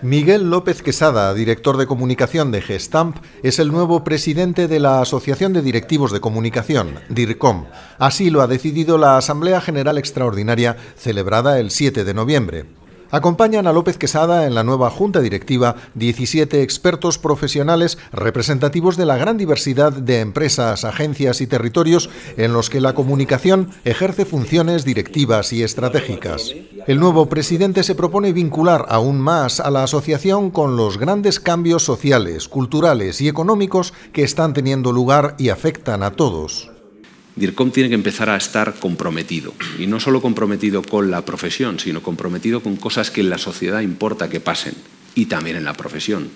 Miguel López Quesada, director de comunicación de Gestamp, es el nuevo presidente de la Asociación de Directivos de Comunicación, DIRCOM. Así lo ha decidido la Asamblea General Extraordinaria celebrada el 7 de noviembre. Acompañan a López Quesada en la nueva junta directiva 17 expertos profesionales representativos de la gran diversidad de empresas, agencias y territorios en los que la comunicación ejerce funciones directivas y estratégicas. El nuevo presidente se propone vincular aún más a la asociación con los grandes cambios sociales, culturales y económicos que están teniendo lugar y afectan a todos. DIRCOM tiene que empezar a estar comprometido, y no solo comprometido con la profesión, sino comprometido con cosas que en la sociedad importa que pasen, y también en la profesión.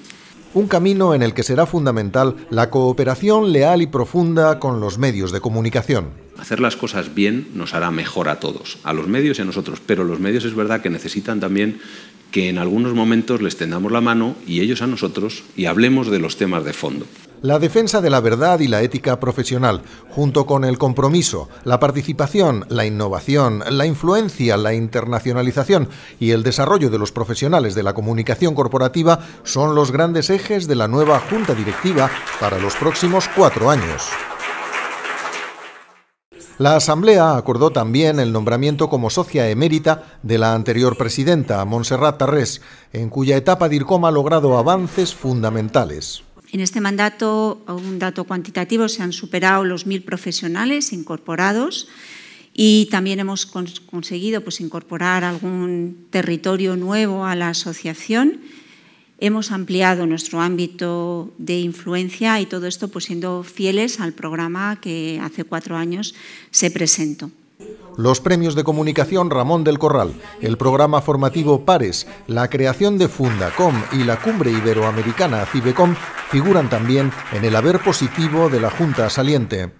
Un camino en el que será fundamental la cooperación leal y profunda con los medios de comunicación. Hacer las cosas bien nos hará mejor a todos, a los medios y a nosotros, pero los medios es verdad que necesitan también que en algunos momentos les tendamos la mano y ellos a nosotros y hablemos de los temas de fondo. La defensa de la verdad y la ética profesional, junto con el compromiso, la participación, la innovación, la influencia, la internacionalización y el desarrollo de los profesionales de la comunicación corporativa, son los grandes ejes de la nueva Junta Directiva para los próximos cuatro años. La Asamblea acordó también el nombramiento como socia emérita de la anterior presidenta, Montserrat Tarrés, en cuya etapa DIRCOM ha logrado avances fundamentales. En este mandato, un dato cuantitativo, se han superado los mil profesionales incorporados y también hemos conseguido pues, incorporar algún territorio nuevo a la asociación Hemos ampliado nuestro ámbito de influencia y todo esto pues siendo fieles al programa que hace cuatro años se presentó los premios de comunicación Ramón del Corral, el programa formativo Pares, la creación de Fundacom y la cumbre iberoamericana Cibecom figuran también en el haber positivo de la Junta saliente.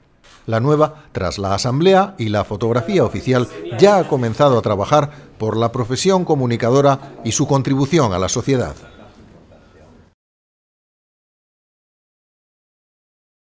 La nueva, tras la asamblea y la fotografía oficial, ya ha comenzado a trabajar por la profesión comunicadora y su contribución a la sociedad.